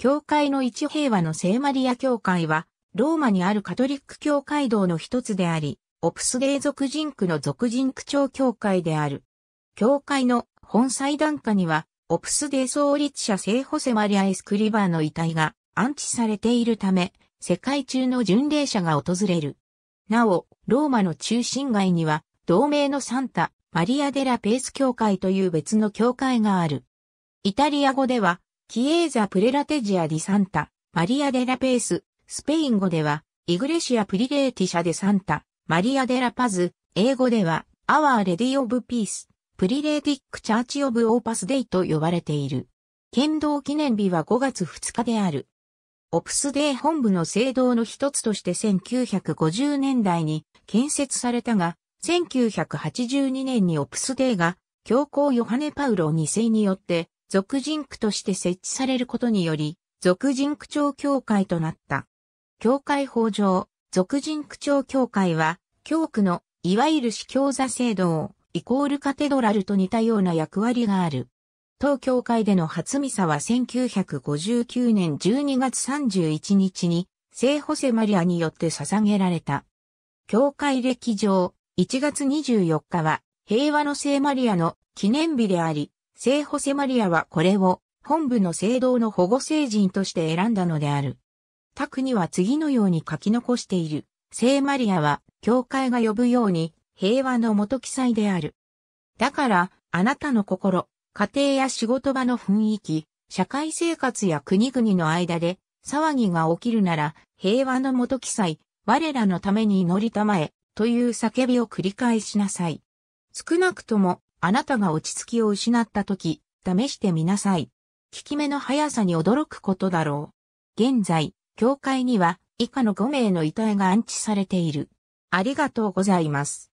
教会の一平和の聖マリア教会は、ローマにあるカトリック教会堂の一つであり、オプスデー族人区の俗人区長教会である。教会の本祭壇下には、オプスデー創立者聖ホセマリア・エスクリバーの遺体が安置されているため、世界中の巡礼者が訪れる。なお、ローマの中心街には、同盟のサンタ、マリア・デラ・ペース教会という別の教会がある。イタリア語では、キエーザ・プレラテジア・ディ・サンタ、マリア・デラ・ペース、スペイン語では、イグレシア・プリレーティシャ・デ・サンタ、マリア・デラ・パズ、英語では、アワー・レディ・オブ・ピース、プリレーティック・チャーチ・オブ・オーパス・デイと呼ばれている。剣道記念日は5月2日である。オプスデー本部の聖堂の一つとして1950年代に建設されたが、1982年にオプスデーが教皇ヨハネ・パウロ2世によって俗人区として設置されることにより、俗人区長協会となった。協会法上、俗人区長協会は、教区の、いわゆる司教座制度を、イコールカテドラルと似たような役割がある。当教会での初ミサは1959年12月31日に、聖ホセマリアによって捧げられた。教会歴上、1月24日は、平和の聖マリアの記念日であり、聖ホセマリアはこれを本部の聖堂の保護聖人として選んだのである。タクには次のように書き残している。聖マリアは教会が呼ぶように平和の元記載である。だから、あなたの心、家庭や仕事場の雰囲気、社会生活や国々の間で騒ぎが起きるなら、平和の元記載、我らのために祈りたまえ、という叫びを繰り返しなさい。少なくともあなたが落ち着きを失った時、試してみなさい。効き目の速さに驚くことだろう。現在、教会には以下の5名の遺体が安置されている。ありがとうございます。